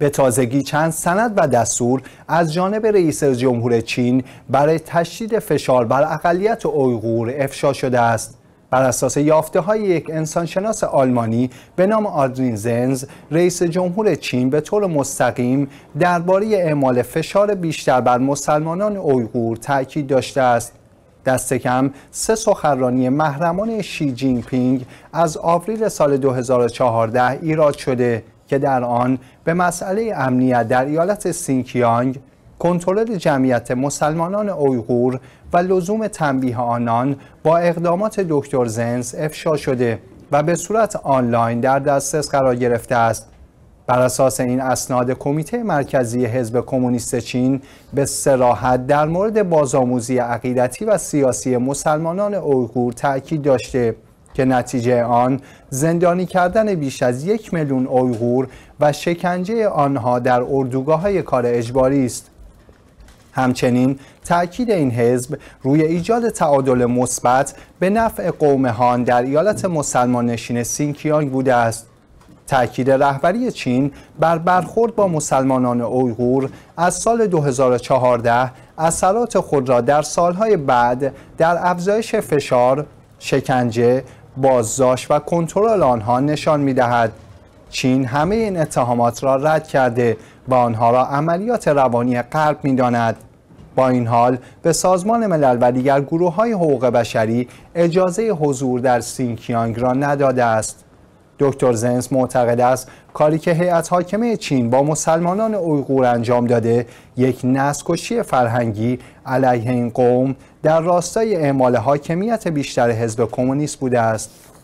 به تازگی چند سند و دستور از جانب رئیس جمهور چین برای تشدید فشار بر اقلیت اویغور افشا شده است بر اساس یافته های یک انسانشناس آلمانی به نام آدرین زنز رئیس جمهور چین به طور مستقیم درباره اعمال فشار بیشتر بر مسلمانان اویغور تاکید داشته است دستکم کم سه سخرانی محرمان شی جینگ پینگ از آوریل سال 2014 ایراد شده که در آن به مسئله امنیت در ایالت سینکیانگ کنترل جمعیت مسلمانان اویغور و لزوم تنبیه آنان با اقدامات دکتر زنس افشا شده و به صورت آنلاین در دسترس قرار گرفته است بر اساس این اسناد کمیته مرکزی حزب کمونیست چین به سراحت در مورد بازآموزی عقیدتی و سیاسی مسلمانان اویغور تاکید داشته که نتیجه آن زندانی کردن بیش از یک میلیون اویغور و شکنجه آنها در اردوگاه های کار اجباری است همچنین تاکید این حزب روی ایجاد تعادل مثبت به نفع هان در ایالت مسلمان نشین سینکیانگ بوده است تاکید رهبری چین بر برخورد با مسلمانان اویغور از سال 2014 اثرات خود را در سالهای بعد در افزایش فشار، شکنجه بازداشت و کنترل آنها نشان می دهد. چین همه این اتهامات را رد کرده و آنها را عملیات روانی قلب می داند. با این حال به سازمان ملل و دیگر گروه های حقوق بشری اجازه حضور در سینکیانگ را نداده است. دکتر زنس معتقد است کاری که هیئت حاکمه چین با مسلمانان اویغور انجام داده یک نسکشی فرهنگی علیه این قوم در راستای اعمال حاکمیت بیشتر حزب کمونیست بوده است